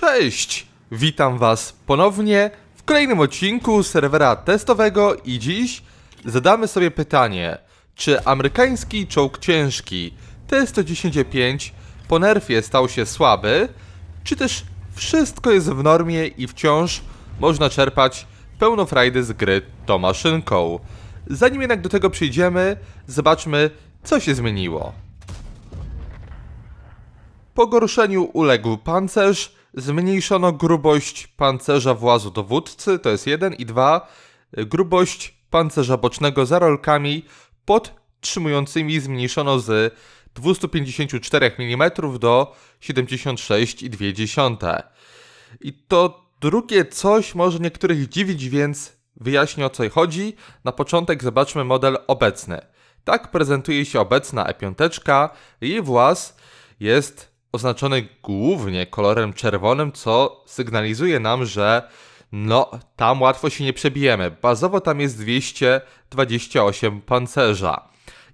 Cześć! Witam Was ponownie w kolejnym odcinku serwera testowego i dziś zadamy sobie pytanie czy amerykański czołg ciężki t 115 po nerfie stał się słaby, czy też wszystko jest w normie i wciąż można czerpać pełno frajdy z gry tą maszynką. Zanim jednak do tego przyjdziemy, zobaczmy co się zmieniło. Pogorszeniu uległ pancerz, Zmniejszono grubość pancerza włazu dowódcy, to jest jeden, i dwa, grubość pancerza bocznego za rolkami podtrzymującymi zmniejszono z 254 mm do 76,2. I to drugie coś może niektórych dziwić, więc wyjaśnię o co chodzi. Na początek zobaczmy model obecny. Tak prezentuje się obecna E5. Jej włas jest oznaczony głównie kolorem czerwonym, co sygnalizuje nam, że no, tam łatwo się nie przebijemy. Bazowo tam jest 228 pancerza.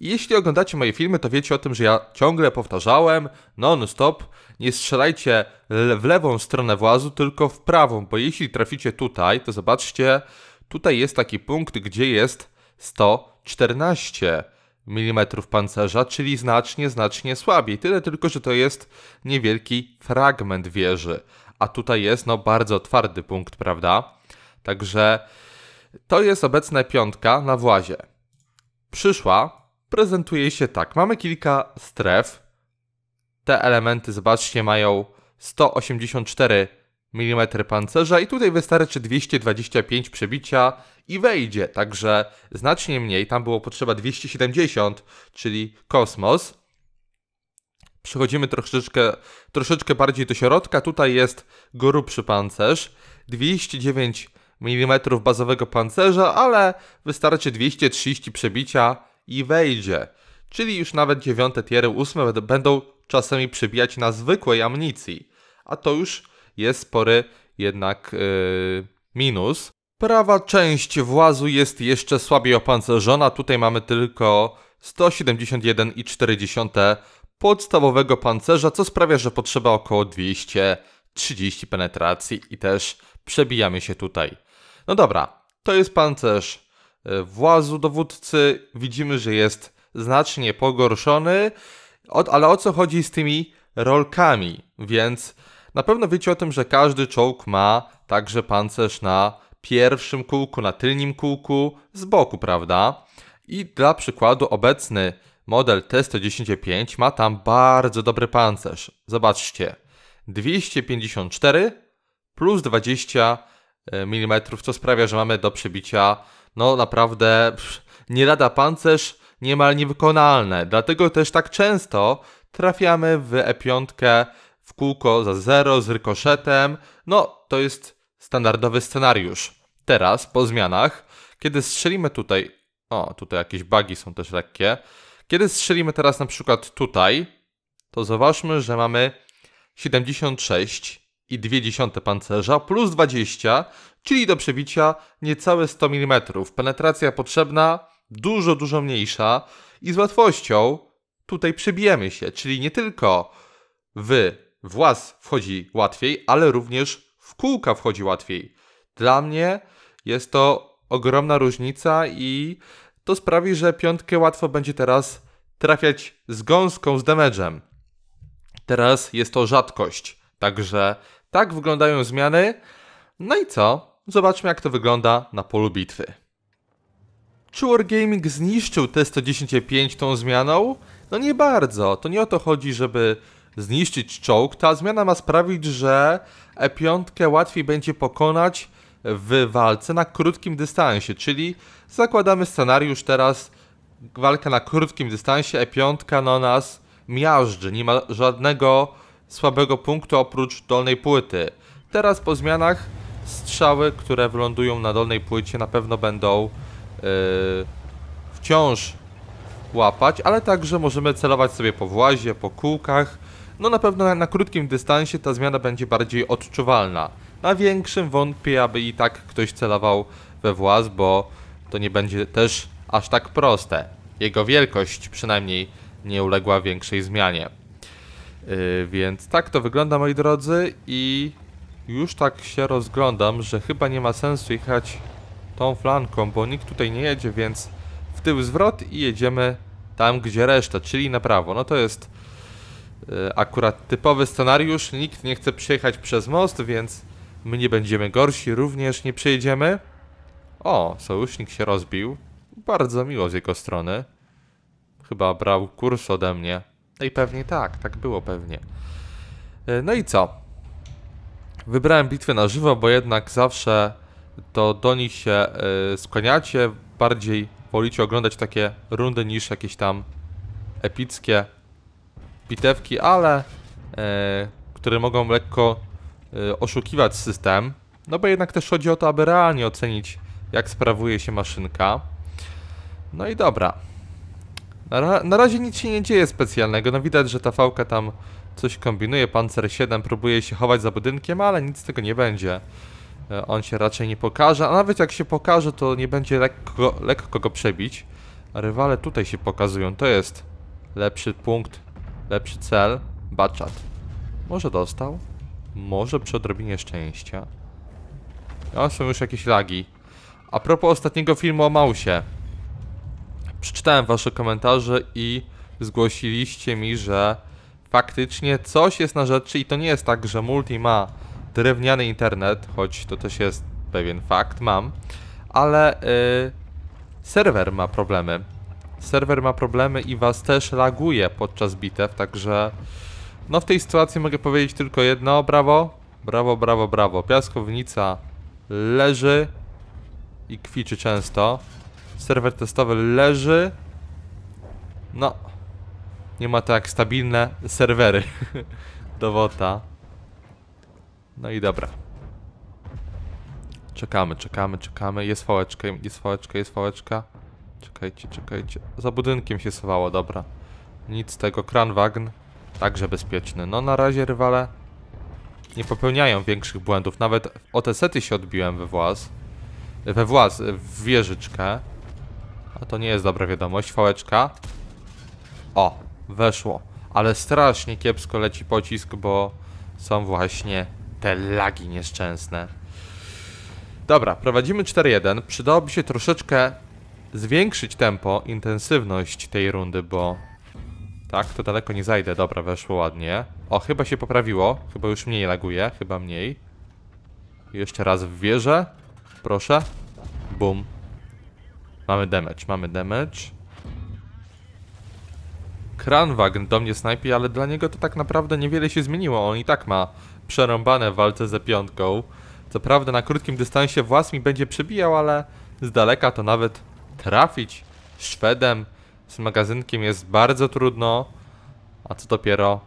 jeśli oglądacie moje filmy, to wiecie o tym, że ja ciągle powtarzałem no, non-stop, nie strzelajcie w lewą stronę włazu, tylko w prawą, bo jeśli traficie tutaj, to zobaczcie, tutaj jest taki punkt, gdzie jest 114 mm pancerza, czyli znacznie, znacznie słabiej. Tyle tylko, że to jest niewielki fragment wieży, a tutaj jest no bardzo twardy punkt, prawda? Także to jest obecna piątka na włazie. Przyszła prezentuje się tak. Mamy kilka stref. Te elementy, zobaczcie, mają 184 mm pancerza i tutaj wystarczy 225 przebicia i wejdzie. Także znacznie mniej, tam było potrzeba 270, czyli kosmos. Przechodzimy troszeczkę, troszeczkę bardziej do środka. Tutaj jest grubszy pancerz. 209 mm bazowego pancerza, ale wystarczy 230 przebicia i wejdzie. Czyli już nawet 9 tiery 8 będą czasami przebijać na zwykłej amnicji. A to już jest spory jednak yy, minus. Prawa część włazu jest jeszcze słabiej opancerzona. Tutaj mamy tylko 171,4 podstawowego pancerza, co sprawia, że potrzeba około 230 penetracji i też przebijamy się tutaj. No dobra, to jest pancerz e, włazu dowódcy. Widzimy, że jest znacznie pogorszony, ale o co chodzi z tymi rolkami? Więc na pewno wiecie o tym, że każdy czołg ma także pancerz na pierwszym kółku, na tylnym kółku, z boku, prawda? I dla przykładu obecny model T115 ma tam bardzo dobry pancerz. Zobaczcie, 254 plus 20 e, mm, co sprawia, że mamy do przebicia no naprawdę pff, nie lada pancerz, niemal niewykonalne. Dlatego też tak często trafiamy w E5 w kółko za zero z rykoszetem. No to jest standardowy scenariusz. Teraz, po zmianach, kiedy strzelimy tutaj... O, tutaj jakieś bugi są też lekkie. Kiedy strzelimy teraz na przykład tutaj, to zauważmy, że mamy 76 i 2 pancerza plus 20, czyli do przebicia niecałe 100 mm. Penetracja potrzebna dużo, dużo mniejsza i z łatwością tutaj przebijemy się, czyli nie tylko w włas wchodzi łatwiej, ale również w kółka wchodzi łatwiej. Dla mnie jest to ogromna różnica i to sprawi, że piątkę łatwo będzie teraz trafiać z gąską, z demedżem. Teraz jest to rzadkość, także tak wyglądają zmiany. No i co? Zobaczmy jak to wygląda na polu bitwy. Czy Wargaming zniszczył t 115 tą zmianą? No nie bardzo, to nie o to chodzi, żeby zniszczyć czołg. Ta zmiana ma sprawić, że E5 łatwiej będzie pokonać w walce na krótkim dystansie, czyli zakładamy scenariusz teraz walka na krótkim dystansie, E5 no nas miażdży, nie ma żadnego słabego punktu oprócz dolnej płyty. Teraz po zmianach strzały, które wylądują na dolnej płycie na pewno będą yy, wciąż łapać, ale także możemy celować sobie po włazie, po kółkach, no na pewno na, na krótkim dystansie ta zmiana będzie bardziej odczuwalna. Na większym wątpię, aby i tak ktoś celował we włas, bo to nie będzie też aż tak proste. Jego wielkość przynajmniej nie uległa większej zmianie. Yy, więc tak to wygląda moi drodzy i już tak się rozglądam, że chyba nie ma sensu jechać tą flanką, bo nikt tutaj nie jedzie, więc w tył zwrot i jedziemy tam, gdzie reszta, czyli na prawo. No to jest E, akurat typowy scenariusz, nikt nie chce przejechać przez most, więc my nie będziemy gorsi, również nie przejedziemy. O, sojusznik się rozbił. Bardzo miło z jego strony. Chyba brał kurs ode mnie. No i pewnie tak, tak było pewnie. E, no i co? Wybrałem bitwę na żywo, bo jednak zawsze to do nich się e, skłaniacie. Bardziej wolicie oglądać takie rundy niż jakieś tam epickie bitewki, ale e, które mogą lekko e, oszukiwać system. No bo jednak też chodzi o to, aby realnie ocenić, jak sprawuje się maszynka. No i dobra. Na, na razie nic się nie dzieje specjalnego. No widać, że ta fałka tam coś kombinuje. Pancer 7 próbuje się chować za budynkiem, ale nic z tego nie będzie. E, on się raczej nie pokaże, a nawet jak się pokaże, to nie będzie lekko, lekko go przebić. Rywale tutaj się pokazują, to jest lepszy punkt Lepszy cel. Baczat. Może dostał? Może przy odrobinie szczęścia? No, są już jakieś lagi. A propos ostatniego filmu o Mausie. Przeczytałem wasze komentarze i zgłosiliście mi, że faktycznie coś jest na rzeczy i to nie jest tak, że Multi ma drewniany internet, choć to też jest pewien fakt, mam, ale yy, serwer ma problemy serwer ma problemy i was też laguje podczas bitew, także no w tej sytuacji mogę powiedzieć tylko jedno, brawo, brawo, brawo, brawo. Piaskownica leży i kwiczy często. Serwer testowy leży. No, nie ma to jak stabilne serwery. Dowota. No i dobra. Czekamy, czekamy, czekamy. Jest fałeczka, jest fałeczka, jest fałeczka. Czekajcie, czekajcie. Za budynkiem się schowało, dobra. Nic z tego, kranwagn. Także bezpieczny. No na razie rywale nie popełniają większych błędów. Nawet o te sety się odbiłem we włas. We włas, w wieżyczkę. A to nie jest dobra wiadomość. Fałeczka. O, weszło. Ale strasznie kiepsko leci pocisk, bo są właśnie te lagi nieszczęsne. Dobra, prowadzimy 4-1. Przydałoby się troszeczkę zwiększyć tempo, intensywność tej rundy, bo... Tak, to daleko nie zajdę. Dobra, weszło ładnie. O, chyba się poprawiło. Chyba już mniej laguje, chyba mniej. Jeszcze raz w wieżę. Proszę. Bum. Mamy damage, mamy damage. Kranwagen do mnie snajpi, ale dla niego to tak naprawdę niewiele się zmieniło. On i tak ma przerąbane w walce ze piątką. Co prawda na krótkim dystansie włas mi będzie przebijał, ale z daleka to nawet trafić Szwedem z magazynkiem jest bardzo trudno, a co dopiero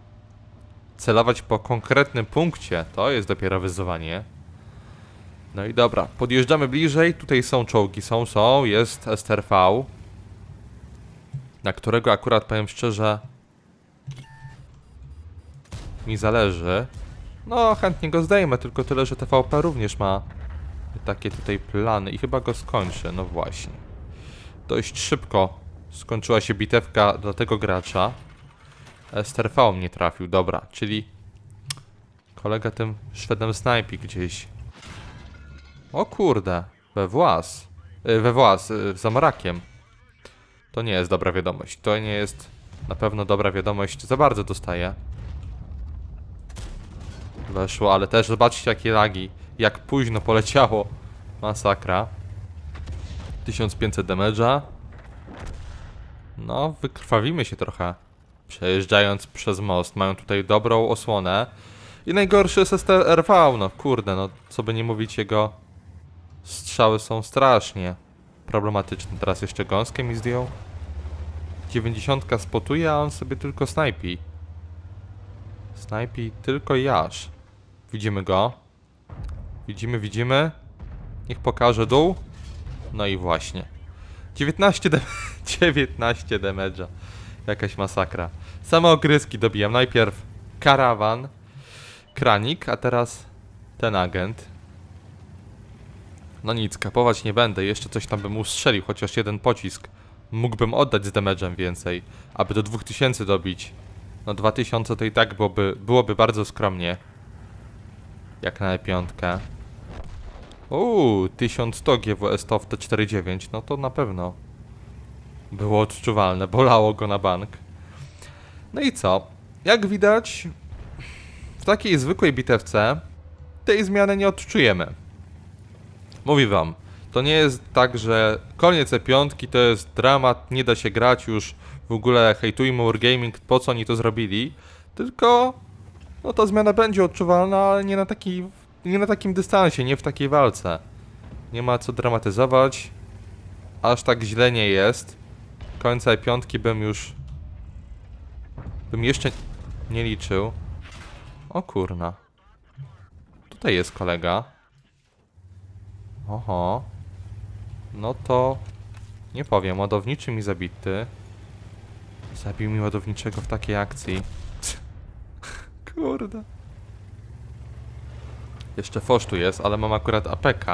celować po konkretnym punkcie, to jest dopiero wyzwanie. No i dobra, podjeżdżamy bliżej, tutaj są czołgi, są, są, jest STRV, na którego akurat powiem szczerze mi zależy. No, chętnie go zdejmę, tylko tyle, że TVP również ma takie tutaj plany i chyba go skończę, no właśnie dość szybko skończyła się bitewka dla tego gracza. STRV mnie trafił, dobra, czyli kolega tym Szwedem snajpi gdzieś. O kurde, we włas, y, we włas, y, za marakiem. To nie jest dobra wiadomość, to nie jest na pewno dobra wiadomość, za bardzo dostaję. Weszło, ale też zobaczcie jakie lagi, jak późno poleciało. Masakra. 1500 damage'a. No, wykrwawimy się trochę. Przejeżdżając przez most, mają tutaj dobrą osłonę. I najgorszy jest STRV, no kurde, no co by nie mówić, jego strzały są strasznie problematyczne. Teraz jeszcze gąskie mi zdjął. 90 spotuje, a on sobie tylko snajpi. Snajpi tylko jaż. Widzimy go. Widzimy, widzimy. Niech pokaże dół. No i właśnie. 19 de 19 damage'a. Jakaś masakra. Same ogryski dobijam. Najpierw karawan, kranik, a teraz ten agent. No nic, kapować nie będę. Jeszcze coś tam bym ustrzelił, chociaż jeden pocisk. Mógłbym oddać z damage'em więcej, aby do 2000 dobić. No 2000 to i tak byłoby, byłoby bardzo skromnie. Jak na piątkę. Uuu, 1100 GWS to w t 49, no to na pewno było odczuwalne, bolało go na bank. No i co? Jak widać, w takiej zwykłej bitewce tej zmiany nie odczujemy. Mówi wam, to nie jest tak, że koniec E5 to jest dramat, nie da się grać już, w ogóle hejtujmy Wargaming, po co oni to zrobili, tylko no ta zmiana będzie odczuwalna, ale nie na taki nie na takim dystansie, nie w takiej walce. Nie ma co dramatyzować. Aż tak źle nie jest. Końca piątki bym już... Bym jeszcze nie liczył. O kurna. Tutaj jest kolega. Oho. No to... Nie powiem, ładowniczy mi zabity. Zabił mi ładowniczego w takiej akcji. Kurde. Jeszcze Fosz tu jest, ale mam akurat APK.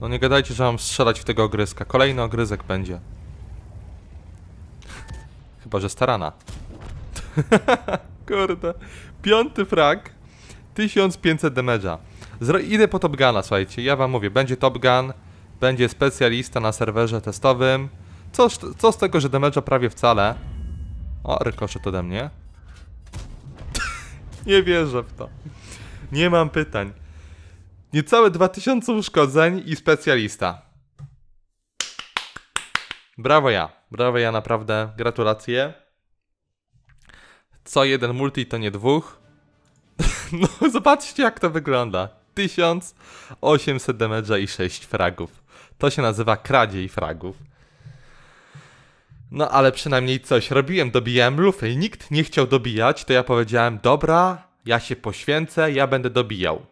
No nie gadajcie, że mam strzelać w tego ogryzka. Kolejny ogryzek będzie. Chyba, że starana. Kurde. Piąty frag. 1500 damage'a. Idę po Top Guna, słuchajcie. Ja wam mówię, będzie Top Gun. Będzie specjalista na serwerze testowym. Co, co z tego, że damage'a prawie wcale. O, to ode mnie. Nie wierzę w to. Nie mam pytań. Niecałe 2000 uszkodzeń i specjalista. Brawo ja. Brawo ja, naprawdę. Gratulacje. Co jeden multi to nie dwóch. No zobaczcie jak to wygląda. 1800 damage'a i 6 fragów. To się nazywa kradziej fragów. No ale przynajmniej coś robiłem, dobijałem lufę i nikt nie chciał dobijać, to ja powiedziałem, dobra, ja się poświęcę, ja będę dobijał.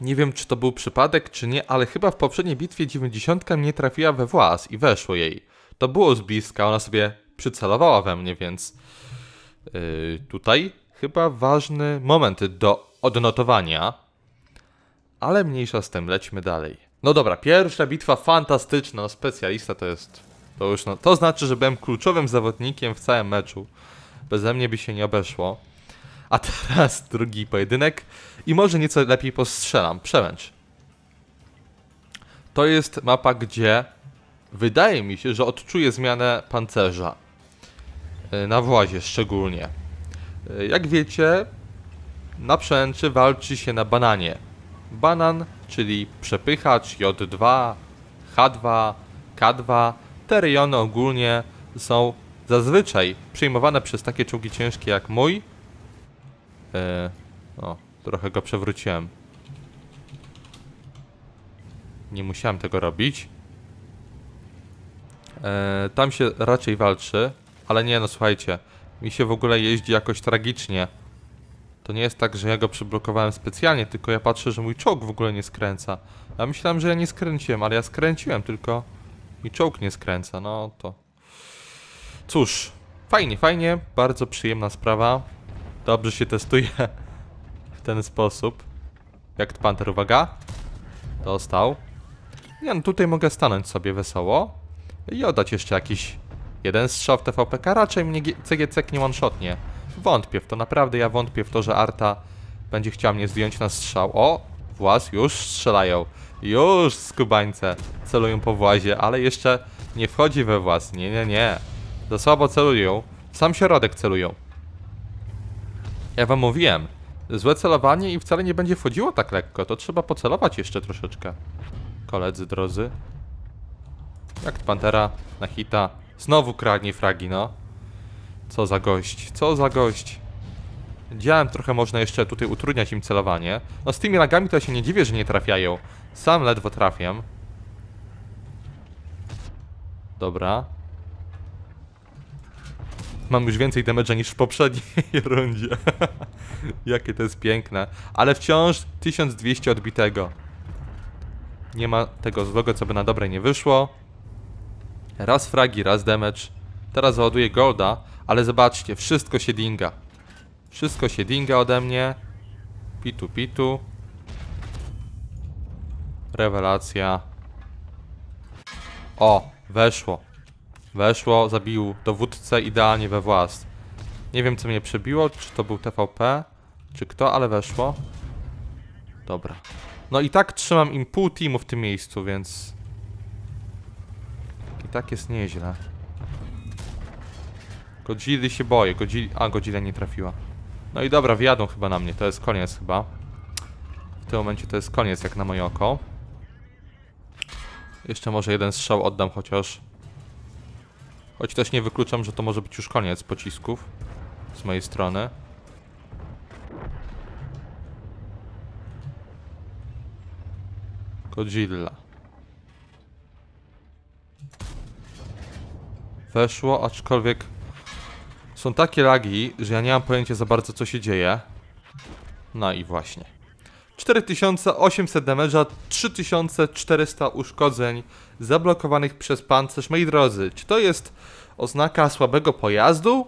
Nie wiem, czy to był przypadek, czy nie, ale chyba w poprzedniej bitwie 90 mnie trafiła we włas i weszło jej. To było z bliska, ona sobie przycelowała we mnie, więc yy, tutaj chyba ważny moment do odnotowania. Ale mniejsza z tym, lećmy dalej. No dobra, pierwsza bitwa fantastyczna, no specjalista to jest to już no, to znaczy, że byłem kluczowym zawodnikiem w całym meczu. bez mnie by się nie obeszło. A teraz drugi pojedynek i może nieco lepiej postrzelam. Przełęcz. To jest mapa, gdzie wydaje mi się, że odczuję zmianę pancerza. Y, na włazie szczególnie. Y, jak wiecie, na przełęczy walczy się na bananie. Banan, czyli przepychacz J2, H2, K2 te rejony ogólnie są zazwyczaj przyjmowane przez takie czołgi ciężkie jak mój. E, o, trochę go przewróciłem. Nie musiałem tego robić. E, tam się raczej walczy, ale nie no słuchajcie, mi się w ogóle jeździ jakoś tragicznie. To nie jest tak, że ja go przyblokowałem specjalnie, tylko ja patrzę, że mój czołg w ogóle nie skręca. Ja myślałem, że ja nie skręciłem, ale ja skręciłem, tylko mi czołg nie skręca, no to... Cóż, fajnie, fajnie, bardzo przyjemna sprawa. Dobrze się testuje w ten sposób. Jak Panther, uwaga. Dostał. Nie no, tutaj mogę stanąć sobie wesoło i oddać jeszcze jakiś jeden strzał w TVPK. Raczej mnie CGC nie one-shotnie. Wątpię w to, naprawdę ja wątpię w to, że Arta będzie chciała mnie zdjąć na strzał. O, właz, już strzelają. Już skubańce celują po włazie, ale jeszcze nie wchodzi we właz. Nie, nie, nie. Za słabo celują. W sam środek celują. Ja wam mówiłem. Złe celowanie i wcale nie będzie wchodziło tak lekko. To trzeba pocelować jeszcze troszeczkę. Koledzy drodzy. Jak Pantera na hita. Znowu kradnie fragi, no. Co za gość, co za gość. Działem trochę można jeszcze tutaj utrudniać im celowanie. No z tymi lagami to ja się nie dziwię, że nie trafiają. Sam ledwo trafiam. Dobra. Mam już więcej damage'a niż w poprzedniej rundzie. Jakie to jest piękne. Ale wciąż 1200 odbitego. Nie ma tego złego, co by na dobre nie wyszło. Raz fragi, raz damage. Teraz załaduję golda, ale zobaczcie, wszystko się dinga. Wszystko się dinga ode mnie. Pitu, pitu. Rewelacja. O, weszło. Weszło, zabił dowódcę idealnie we włas. Nie wiem, co mnie przebiło, czy to był TVP, czy kto, ale weszło. Dobra. No i tak trzymam im pół teamu w tym miejscu, więc... I tak jest nieźle. Godzili się boję. Godzili... A, Godzilla nie trafiła. No i dobra, wyjadą chyba na mnie. To jest koniec chyba. W tym momencie to jest koniec jak na moje oko. Jeszcze może jeden strzał oddam chociaż. Choć też nie wykluczam, że to może być już koniec pocisków z mojej strony. Godzilla. Weszło, aczkolwiek są takie lagi, że ja nie mam pojęcia za bardzo co się dzieje. No i właśnie. 4800 damage'a, 3400 uszkodzeń zablokowanych przez pancerz. Moi drodzy, czy to jest oznaka słabego pojazdu?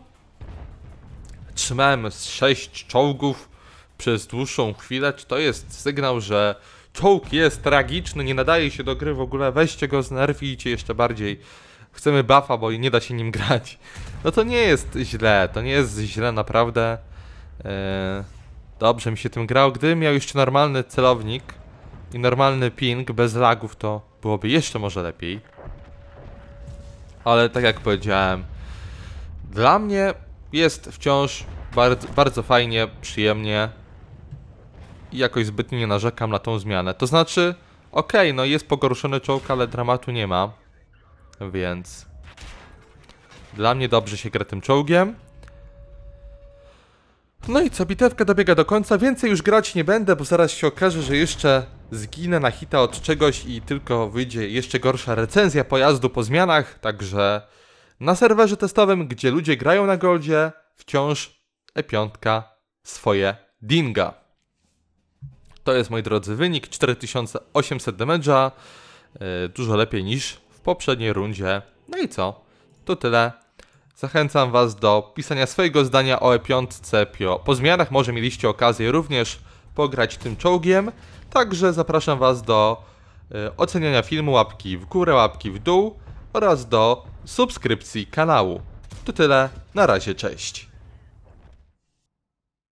Trzymałem 6 czołgów przez dłuższą chwilę. Czy to jest sygnał, że czołg jest tragiczny, nie nadaje się do gry w ogóle? Weźcie go, znerwijcie jeszcze bardziej chcemy buffa, bo nie da się nim grać. No to nie jest źle, to nie jest źle naprawdę. E, dobrze mi się tym grał. Gdybym miał jeszcze normalny celownik i normalny ping bez lagów, to byłoby jeszcze może lepiej. Ale tak jak powiedziałem, dla mnie jest wciąż bardzo, bardzo fajnie, przyjemnie i jakoś zbytnio nie narzekam na tą zmianę. To znaczy, okej, okay, no jest pogorszony czołg, ale dramatu nie ma. Więc... Dla mnie dobrze się gra tym czołgiem. No i co, bitewka dobiega do końca. Więcej już grać nie będę, bo zaraz się okaże, że jeszcze zginę na hita od czegoś i tylko wyjdzie jeszcze gorsza recenzja pojazdu po zmianach. Także na serwerze testowym, gdzie ludzie grają na Goldzie, wciąż E5 swoje dinga. To jest, moi drodzy, wynik 4800 damage'a. E, dużo lepiej niż poprzedniej rundzie. No i co? To tyle. Zachęcam Was do pisania swojego zdania o E5 Pio. Po zmianach może mieliście okazję również pograć tym czołgiem, także zapraszam Was do y, oceniania filmu, łapki w górę, łapki w dół oraz do subskrypcji kanału. To tyle, na razie, cześć.